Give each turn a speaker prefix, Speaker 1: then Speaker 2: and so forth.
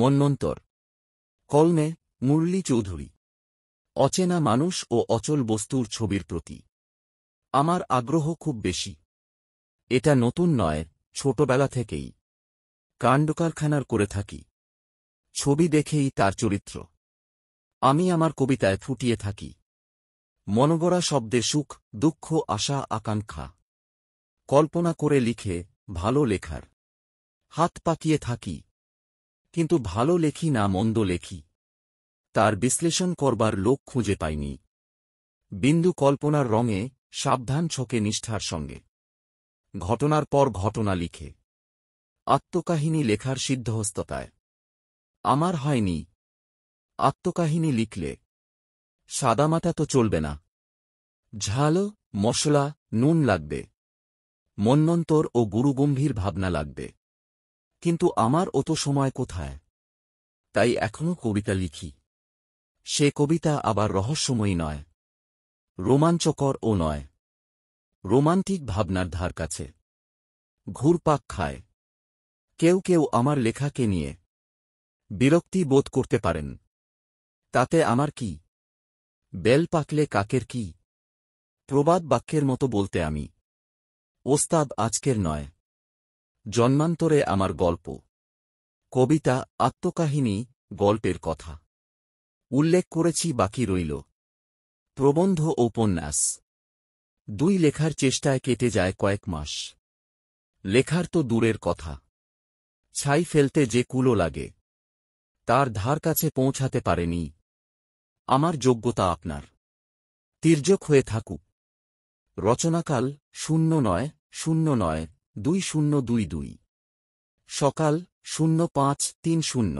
Speaker 1: মন্নন্তর কলমে মুরলী চৌধুরী অচেনা মানুষ ও অচল বস্তুর ছবির প্রতি আমার আগ্রহ খুব বেশি এটা নতুন নয় ছোটবেলা থেকেই কাণ্ডকারখানার করে থাকি ছবি দেখেই তার চরিত্র আমি আমার কবিতায় ফুটিয়ে থাকি মনগড়া শব্দে সুখ দুঃখ আশা আকাঙ্ক্ষা কল্পনা করে লিখে ভালো লেখার হাত পাকিয়ে থাকি কিন্তু ভালো লেখি না মন্দ লেখি তার বিশ্লেষণ করবার লোক খুঁজে পাইনি বিন্দু কল্পনার রঙে সাবধান ছকে নিষ্ঠার সঙ্গে ঘটনার পর ঘটনা লিখে আত্মকাহিনী লেখার সিদ্ধহস্ততায় আমার হয়নি আত্মকাহিনী লিখলে সাদামাটা তো চলবে না ঝাল মশলা নুন লাগবে মন্নন্তর ও গুরুগম্ভীর ভাবনা লাগবে কিন্তু আমার অত সময় কোথায় তাই এখনও কবিতা লিখি সে কবিতা আবার রহস্যময়ী নয় রোমাঞ্চকর ও নয় রোমান্টিক ভাবনার ধার কাছে ঘুরপাক খায় কেউ কেউ আমার লেখাকে নিয়ে বিরক্তি বোধ করতে পারেন তাতে আমার কি বেল পাকলে কাকের কি প্রবাদ বাক্যের মতো বলতে আমি ওস্তাদ আজকের নয় জন্মান্তরে আমার গল্প কবিতা আত্মকাহিনী গল্পের কথা উল্লেখ করেছি বাকি রইল প্রবন্ধ উপন্যাস দুই লেখার চেষ্টায় কেটে যায় কয়েক মাস লেখার তো দূরের কথা ছাই ফেলতে যে কুলো লাগে তার ধার কাছে পৌঁছাতে পারেনি আমার যোগ্যতা আপনার তির্যক হয়ে থাকুক রচনাকাল শূন্য নয় শূন্য নয় দুই শূন্য দুই দুই সকাল শূন্য পাঁচ তিন শূন্য